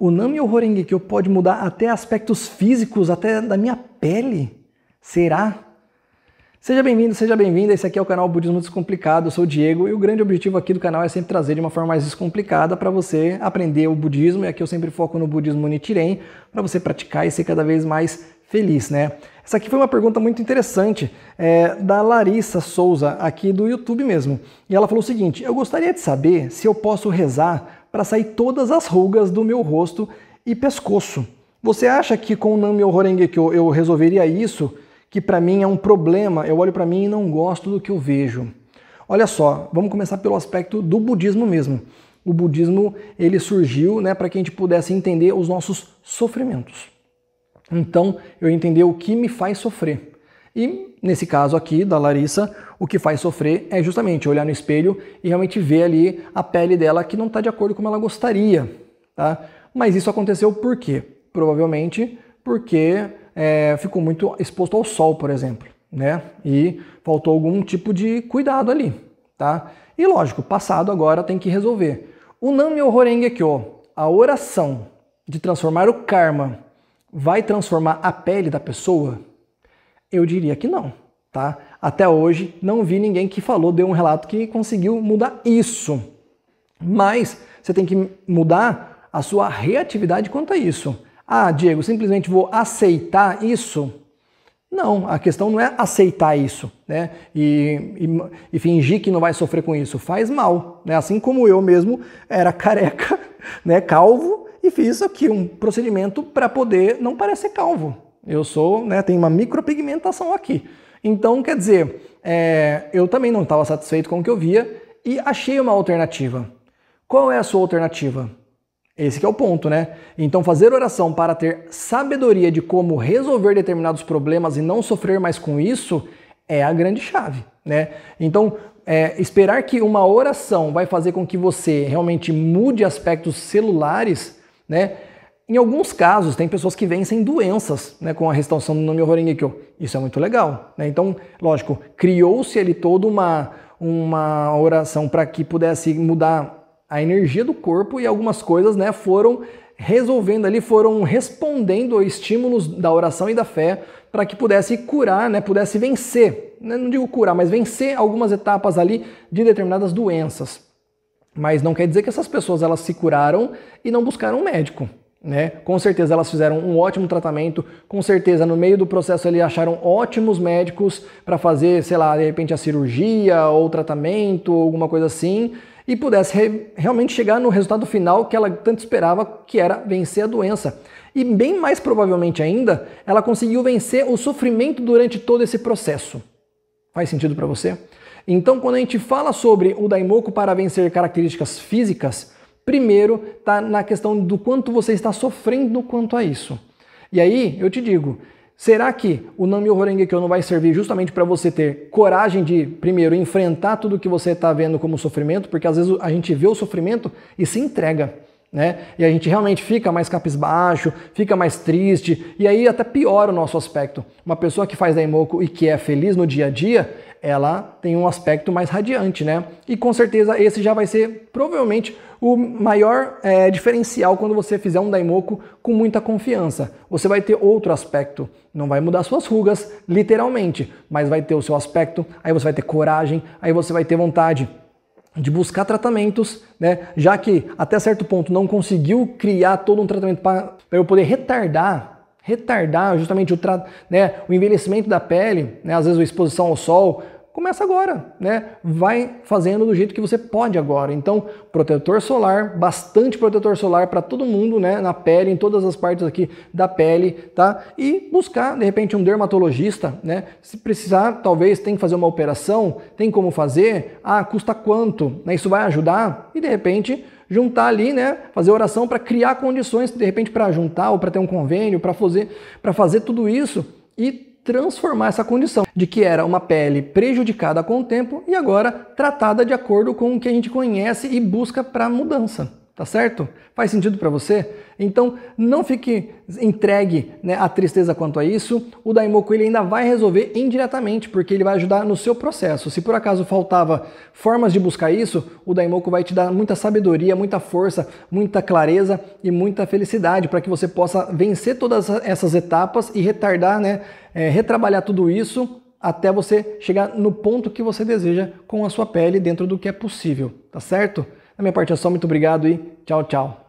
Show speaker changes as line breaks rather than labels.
O Nami ou Horengekyo pode mudar até aspectos físicos, até da minha pele? Será? Seja bem-vindo, seja bem-vinda. Esse aqui é o canal Budismo Descomplicado. Eu sou o Diego e o grande objetivo aqui do canal é sempre trazer de uma forma mais descomplicada para você aprender o budismo. E aqui eu sempre foco no budismo Nichiren para você praticar e ser cada vez mais feliz, né? Essa aqui foi uma pergunta muito interessante é, da Larissa Souza, aqui do YouTube mesmo. E ela falou o seguinte: Eu gostaria de saber se eu posso rezar para sair todas as rugas do meu rosto e pescoço. Você acha que com o Namyo Horengekyo eu resolveria isso? Que para mim é um problema, eu olho para mim e não gosto do que eu vejo. Olha só, vamos começar pelo aspecto do budismo mesmo. O budismo ele surgiu né, para que a gente pudesse entender os nossos sofrimentos. Então, eu entendi o que me faz sofrer. E nesse caso aqui da Larissa, o que faz sofrer é justamente olhar no espelho e realmente ver ali a pele dela que não está de acordo com como ela gostaria. Tá? Mas isso aconteceu por quê? Provavelmente porque é, ficou muito exposto ao sol, por exemplo, né? E faltou algum tipo de cuidado ali, tá? E lógico, passado agora tem que resolver. O myoho renge Kyo, a oração de transformar o karma vai transformar a pele da pessoa? Eu diria que não, tá? Até hoje não vi ninguém que falou, deu um relato que conseguiu mudar isso. Mas você tem que mudar a sua reatividade quanto a isso. Ah, Diego, simplesmente vou aceitar isso? Não, a questão não é aceitar isso, né? E, e, e, fingir que não vai sofrer com isso. Faz mal, né? Assim como eu mesmo era careca, né? Calvo, e fiz aqui um procedimento para poder não parecer calvo. Eu sou, né, tenho uma micropigmentação aqui. Então, quer dizer, é, eu também não estava satisfeito com o que eu via e achei uma alternativa. Qual é a sua alternativa? Esse é o ponto, né? Então, fazer oração para ter sabedoria de como resolver determinados problemas e não sofrer mais com isso é a grande chave, né? Então, é, esperar que uma oração vai fazer com que você realmente mude aspectos celulares né? Em alguns casos, tem pessoas que vencem doenças né, com a restauração do nome Horengekyo. Isso é muito legal. Né? Então, lógico, criou-se ali toda uma, uma oração para que pudesse mudar a energia do corpo e algumas coisas né, foram resolvendo ali, foram respondendo aos estímulos da oração e da fé para que pudesse curar, né, pudesse vencer, né, não digo curar, mas vencer algumas etapas ali de determinadas doenças. Mas não quer dizer que essas pessoas elas se curaram e não buscaram um médico. Né? Com certeza elas fizeram um ótimo tratamento, com certeza no meio do processo eles acharam ótimos médicos para fazer, sei lá, de repente a cirurgia ou tratamento, alguma coisa assim, e pudesse re realmente chegar no resultado final que ela tanto esperava, que era vencer a doença. E bem mais provavelmente ainda, ela conseguiu vencer o sofrimento durante todo esse processo. Faz sentido para você? Então, quando a gente fala sobre o Daimoku para vencer características físicas, primeiro está na questão do quanto você está sofrendo quanto a isso. E aí, eu te digo, será que o Nami Horenge Kyo não vai servir justamente para você ter coragem de, primeiro, enfrentar tudo que você está vendo como sofrimento? Porque às vezes a gente vê o sofrimento e se entrega. Né? E a gente realmente fica mais capisbaixo, fica mais triste, e aí até piora o nosso aspecto. Uma pessoa que faz daimoku e que é feliz no dia a dia, ela tem um aspecto mais radiante, né? E com certeza esse já vai ser provavelmente o maior é, diferencial quando você fizer um daimoku com muita confiança. Você vai ter outro aspecto, não vai mudar suas rugas, literalmente, mas vai ter o seu aspecto, aí você vai ter coragem, aí você vai ter vontade de buscar tratamentos, né? Já que até certo ponto não conseguiu criar todo um tratamento para eu poder retardar retardar justamente o, né, o envelhecimento da pele, né, às vezes a exposição ao sol, começa agora, né? Vai fazendo do jeito que você pode agora. Então, protetor solar, bastante protetor solar para todo mundo, né? Na pele, em todas as partes aqui da pele, tá? E buscar, de repente, um dermatologista, né? Se precisar, talvez tem que fazer uma operação, tem como fazer, ah, custa quanto? Né? Isso vai ajudar? E de repente juntar ali, né, fazer oração para criar condições, de repente para juntar ou para ter um convênio, para fazer, para fazer tudo isso e transformar essa condição de que era uma pele prejudicada com o tempo e agora tratada de acordo com o que a gente conhece e busca para mudança. Tá certo? Faz sentido para você? Então não fique entregue né, à tristeza quanto a isso. O Daimoku ele ainda vai resolver indiretamente, porque ele vai ajudar no seu processo. Se por acaso faltava formas de buscar isso, o Daimoku vai te dar muita sabedoria, muita força, muita clareza e muita felicidade para que você possa vencer todas essas etapas e retardar, né, é, retrabalhar tudo isso até você chegar no ponto que você deseja com a sua pele dentro do que é possível, tá certo? Da minha parte é só, muito obrigado e tchau, tchau.